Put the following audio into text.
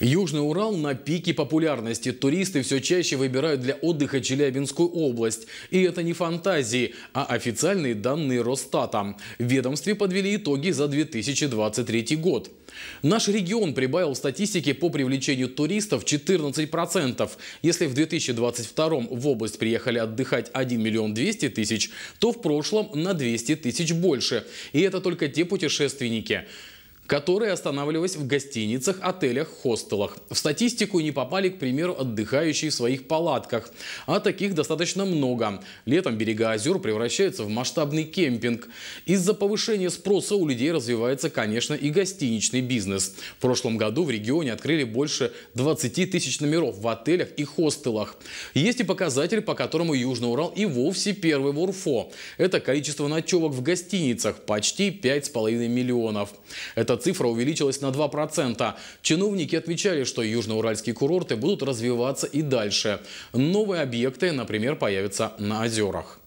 Южный Урал на пике популярности. Туристы все чаще выбирают для отдыха Челябинскую область. И это не фантазии, а официальные данные Росстата. В ведомстве подвели итоги за 2023 год. Наш регион прибавил в статистике по привлечению туристов 14%. Если в 2022 в область приехали отдыхать 1 миллион 200 тысяч, то в прошлом на 200 тысяч больше. И это только те путешественники – которые останавливались в гостиницах, отелях, хостелах. В статистику не попали, к примеру, отдыхающие в своих палатках. А таких достаточно много. Летом берега озер превращаются в масштабный кемпинг. Из-за повышения спроса у людей развивается, конечно, и гостиничный бизнес. В прошлом году в регионе открыли больше 20 тысяч номеров в отелях и хостелах. Есть и показатель, по которому Южный Урал и вовсе первый в УРФО. Это количество ночевок в гостиницах – почти 5,5 миллионов. Это цифра увеличилась на 2%. Чиновники отвечали, что южноуральские курорты будут развиваться и дальше. Новые объекты, например, появятся на озерах.